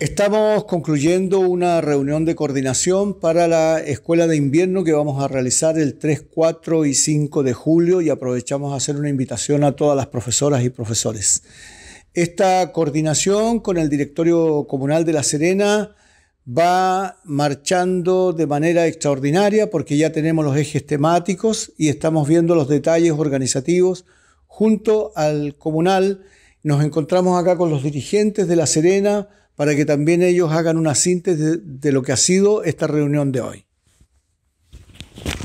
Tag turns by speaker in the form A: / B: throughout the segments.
A: Estamos concluyendo una reunión de coordinación para la escuela de invierno que vamos a realizar el 3, 4 y 5 de julio y aprovechamos a hacer una invitación a todas las profesoras y profesores. Esta coordinación con el directorio comunal de La Serena va marchando de manera extraordinaria porque ya tenemos los ejes temáticos y estamos viendo los detalles organizativos junto al comunal. Nos encontramos acá con los dirigentes de La Serena para que también ellos hagan una síntesis de, lo que ha sido esta reunión de hoy.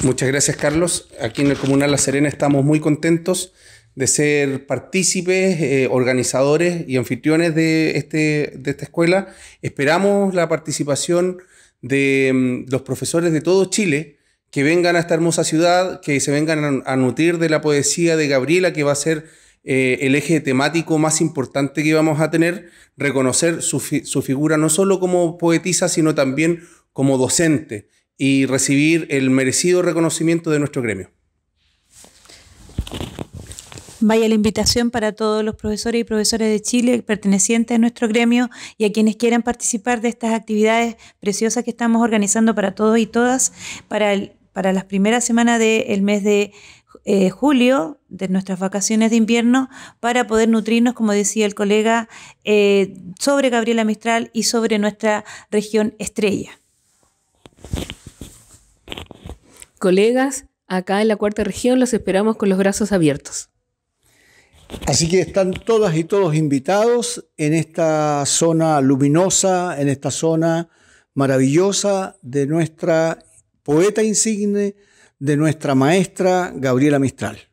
B: Muchas gracias, Carlos. Aquí en el Comunal La Serena estamos muy contentos de ser partícipes, eh, organizadores y anfitriones de, este, de esta escuela. Esperamos la participación de mm, los profesores de todo Chile que vengan a esta hermosa ciudad, que se vengan a, nutrir de la poesía de Gabriela, que va a ser eh, el eje temático más importante que vamos a tener, reconocer su, figura no solo como poetisa, sino también como docente y recibir el merecido reconocimiento de nuestro gremio.
C: Vaya la invitación para todos los profesores y profesoras de Chile pertenecientes a nuestro gremio y a quienes quieran participar de estas actividades preciosas que estamos organizando para todos y todas para, el, para las primeras semanas del mes de eh, julio, de nuestras vacaciones de invierno, para poder nutrirnos, como decía el colega, eh, sobre Gabriela Mistral y sobre nuestra región estrella. Colegas, acá en la cuarta región los esperamos con los brazos abiertos.
A: Así que están todas y todos invitados en esta zona luminosa, en esta zona maravillosa de nuestra poeta insigne, de nuestra maestra Gabriela Mistral.